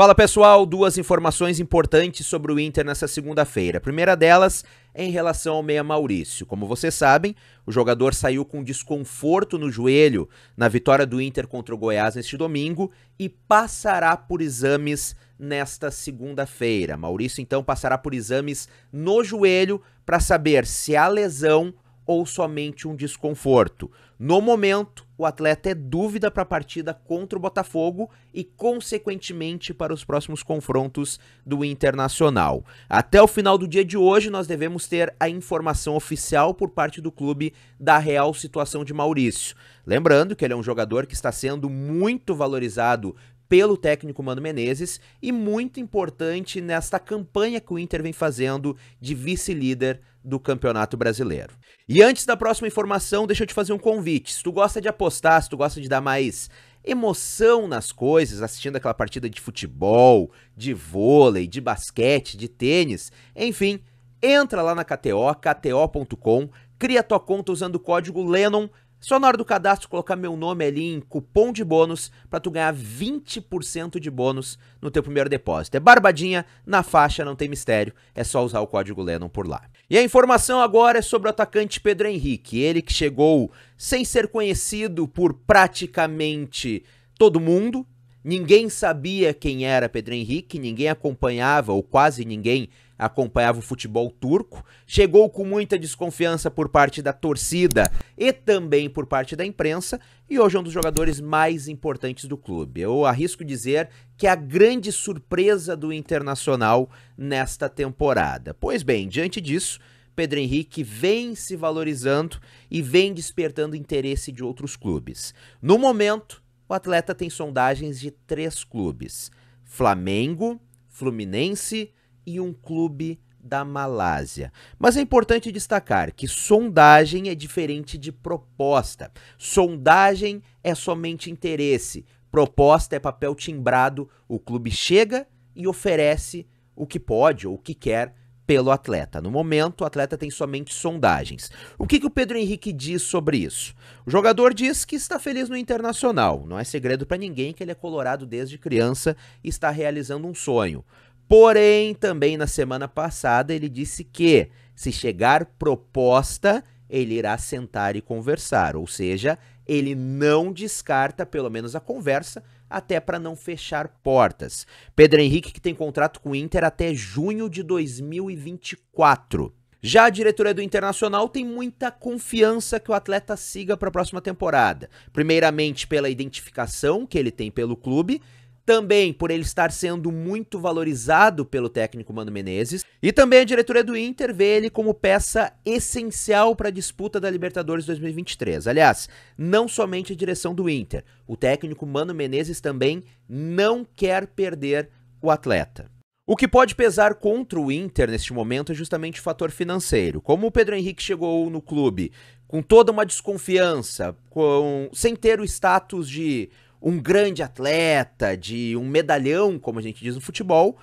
Fala pessoal, duas informações importantes sobre o Inter nessa segunda-feira. A primeira delas é em relação ao Meia Maurício. Como vocês sabem, o jogador saiu com desconforto no joelho na vitória do Inter contra o Goiás neste domingo e passará por exames nesta segunda-feira. Maurício então passará por exames no joelho para saber se a lesão ou somente um desconforto. No momento, o atleta é dúvida para a partida contra o Botafogo e, consequentemente, para os próximos confrontos do Internacional. Até o final do dia de hoje, nós devemos ter a informação oficial por parte do clube da real situação de Maurício. Lembrando que ele é um jogador que está sendo muito valorizado pelo técnico Mano Menezes e muito importante nesta campanha que o Inter vem fazendo de vice-líder do Campeonato Brasileiro. E antes da próxima informação, deixa eu te fazer um convite. Se tu gosta de apostar, se tu gosta de dar mais emoção nas coisas, assistindo aquela partida de futebol, de vôlei, de basquete, de tênis, enfim, entra lá na KTO, kto.com, cria tua conta usando o código LENON só na hora do cadastro colocar meu nome ali em cupom de bônus para tu ganhar 20% de bônus no teu primeiro depósito. É barbadinha, na faixa, não tem mistério, é só usar o código Lennon por lá. E a informação agora é sobre o atacante Pedro Henrique, ele que chegou sem ser conhecido por praticamente todo mundo. Ninguém sabia quem era Pedro Henrique, ninguém acompanhava ou quase ninguém acompanhava o futebol turco, chegou com muita desconfiança por parte da torcida e também por parte da imprensa, e hoje é um dos jogadores mais importantes do clube. Eu arrisco dizer que é a grande surpresa do Internacional nesta temporada. Pois bem, diante disso, Pedro Henrique vem se valorizando e vem despertando interesse de outros clubes. No momento, o atleta tem sondagens de três clubes: Flamengo, Fluminense e um clube da Malásia. Mas é importante destacar que sondagem é diferente de proposta. Sondagem é somente interesse, proposta é papel timbrado, o clube chega e oferece o que pode ou o que quer pelo atleta. No momento, o atleta tem somente sondagens. O que, que o Pedro Henrique diz sobre isso? O jogador diz que está feliz no internacional. Não é segredo para ninguém que ele é colorado desde criança e está realizando um sonho. Porém, também na semana passada ele disse que se chegar proposta, ele irá sentar e conversar, ou seja, ele não descarta pelo menos a conversa até para não fechar portas. Pedro Henrique que tem contrato com o Inter até junho de 2024. Já a diretoria do Internacional tem muita confiança que o atleta siga para a próxima temporada. Primeiramente pela identificação que ele tem pelo clube também por ele estar sendo muito valorizado pelo técnico Mano Menezes, e também a diretoria do Inter vê ele como peça essencial para a disputa da Libertadores 2023. Aliás, não somente a direção do Inter, o técnico Mano Menezes também não quer perder o atleta. O que pode pesar contra o Inter neste momento é justamente o fator financeiro. Como o Pedro Henrique chegou no clube com toda uma desconfiança, com sem ter o status de um grande atleta, de um medalhão, como a gente diz no futebol,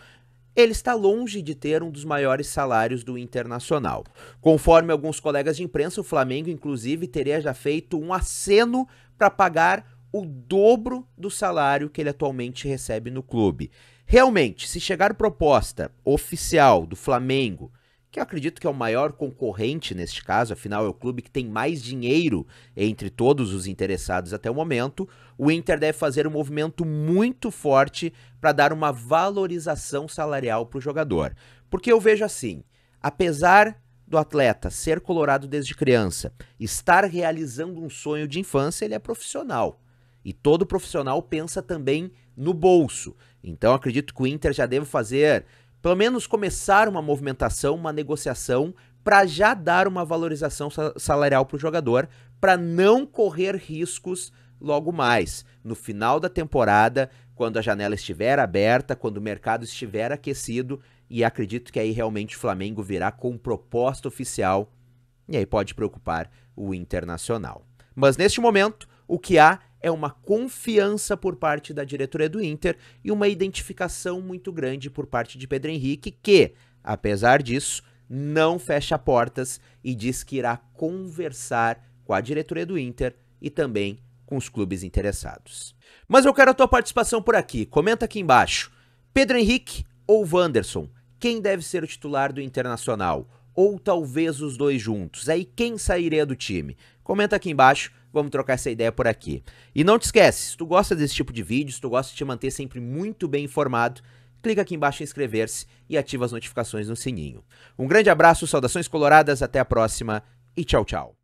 ele está longe de ter um dos maiores salários do internacional. Conforme alguns colegas de imprensa, o Flamengo, inclusive, teria já feito um aceno para pagar o dobro do salário que ele atualmente recebe no clube. Realmente, se chegar proposta oficial do Flamengo que eu acredito que é o maior concorrente neste caso, afinal é o clube que tem mais dinheiro entre todos os interessados até o momento, o Inter deve fazer um movimento muito forte para dar uma valorização salarial para o jogador. Porque eu vejo assim, apesar do atleta ser colorado desde criança, estar realizando um sonho de infância, ele é profissional. E todo profissional pensa também no bolso. Então acredito que o Inter já deve fazer pelo menos começar uma movimentação, uma negociação para já dar uma valorização salarial para o jogador, para não correr riscos logo mais. No final da temporada, quando a janela estiver aberta, quando o mercado estiver aquecido, e acredito que aí realmente o Flamengo virá com proposta oficial, e aí pode preocupar o Internacional. Mas neste momento, o que há é uma confiança por parte da diretoria do Inter e uma identificação muito grande por parte de Pedro Henrique, que, apesar disso, não fecha portas e diz que irá conversar com a diretoria do Inter e também com os clubes interessados. Mas eu quero a tua participação por aqui. Comenta aqui embaixo. Pedro Henrique ou Wanderson? Quem deve ser o titular do Internacional? ou talvez os dois juntos? Aí quem sairia do time? Comenta aqui embaixo, vamos trocar essa ideia por aqui. E não te esquece, se tu gosta desse tipo de vídeo, se tu gosta de te manter sempre muito bem informado, clica aqui embaixo em inscrever-se e ativa as notificações no sininho. Um grande abraço, saudações coloradas, até a próxima e tchau, tchau.